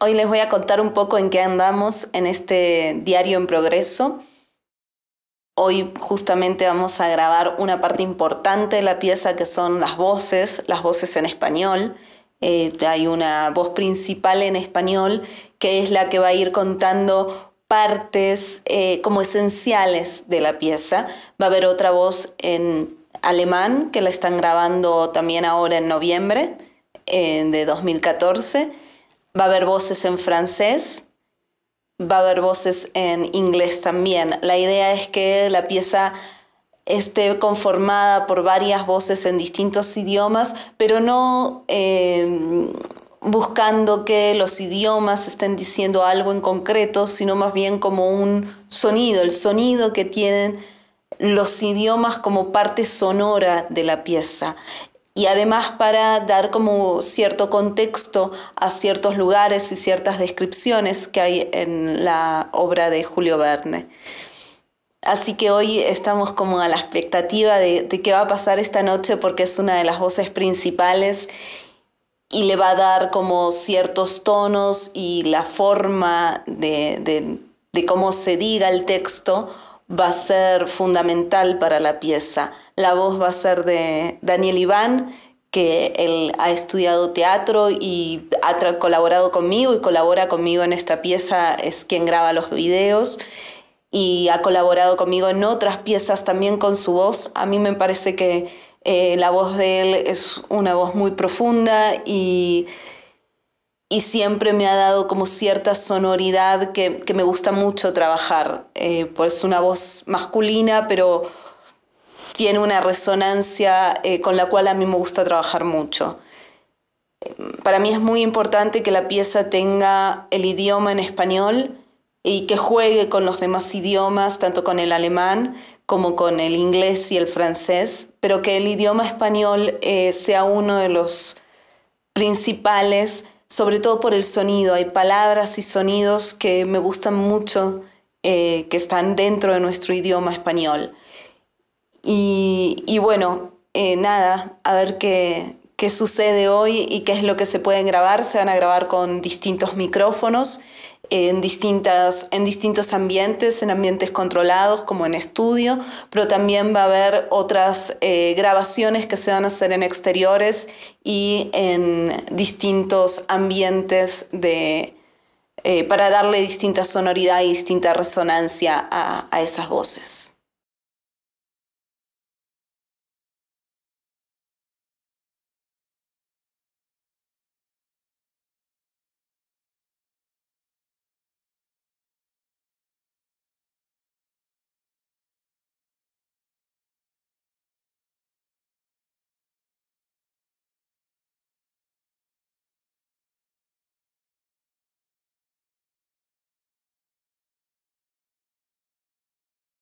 Hoy les voy a contar un poco en qué andamos en este diario en progreso. Hoy justamente vamos a grabar una parte importante de la pieza que son las voces, las voces en español. Eh, hay una voz principal en español que es la que va a ir contando partes eh, como esenciales de la pieza. Va a haber otra voz en alemán que la están grabando también ahora en noviembre eh, de 2014 va a haber voces en francés, va a haber voces en inglés también. La idea es que la pieza esté conformada por varias voces en distintos idiomas, pero no em, buscando que los idiomas estén diciendo algo en concreto, sino más bien como un sonido, el sonido que tienen los idiomas como parte sonora de la pieza y además para dar como cierto contexto a ciertos lugares y ciertas descripciones que hay en la obra de Julio Verne. Así que hoy estamos como a la expectativa de, de qué va a pasar esta noche porque es una de las voces principales y le va a dar como ciertos tonos y la forma de cómo se diga el texto va a ser fundamental para la pieza. La voz va a ser de Daniel Iván, que él ha estudiado teatro y ha colaborado conmigo y colabora conmigo en esta pieza, es quien graba los videos y ha colaborado conmigo en otras piezas también con su voz. A mí me parece que eh, la voz de él es una voz muy profunda y y siempre me ha dado como cierta sonoridad que, me gusta mucho trabajar. Eh, pues una voz masculina, pero tiene una resonancia eh, con la cual a mí me gusta trabajar mucho. Eh, para mí es muy importante que la pieza tenga el idioma en español y que juegue con los demás idiomas, tanto con el alemán como con el inglés y el francés, pero que el idioma español eh, sea uno de los principales sobre todo por el sonido. Hay palabras y sonidos que me gustan mucho, eh, que están dentro de nuestro idioma español. Y, bueno, eh, nada, a ver qué, qué sucede hoy y qué es lo que se pueden grabar. Se van a grabar con distintos micrófonos en, distintos ambientes, en ambientes controlados como en estudio, pero también va a haber otras eh, grabaciones que se van a hacer en exteriores y en distintos ambientes eh, para darle distinta sonoridad y distinta resonancia a esas voces.